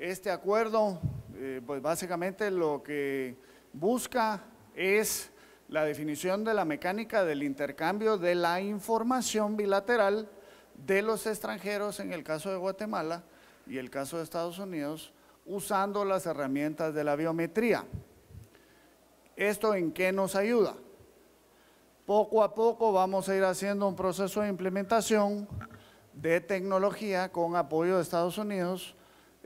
Este acuerdo, eh, pues básicamente lo que busca es la definición de la mecánica del intercambio de la información bilateral de los extranjeros en el caso de Guatemala y el caso de Estados Unidos usando las herramientas de la biometría. ¿Esto en qué nos ayuda? Poco a poco vamos a ir haciendo un proceso de implementación de tecnología con apoyo de Estados Unidos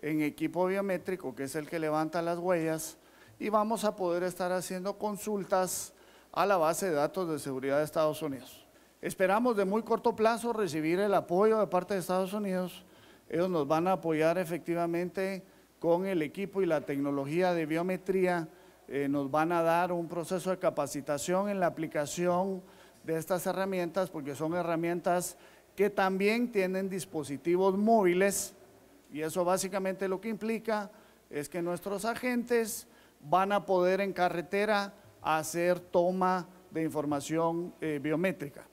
en equipo biométrico, que es el que levanta las huellas, y vamos a poder estar haciendo consultas a la base de datos de seguridad de Estados Unidos. Esperamos de muy corto plazo recibir el apoyo de parte de Estados Unidos. Ellos nos van a apoyar efectivamente con el equipo y la tecnología de biometría. Eh, nos van a dar un proceso de capacitación en la aplicación de estas herramientas, porque son herramientas que también tienen dispositivos móviles y eso básicamente lo que implica es que nuestros agentes van a poder en carretera hacer toma de información eh, biométrica.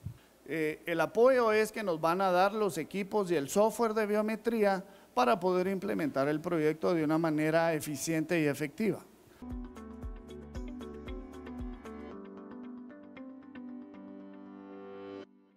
Eh, el apoyo es que nos van a dar los equipos y el software de biometría para poder implementar el proyecto de una manera eficiente y efectiva.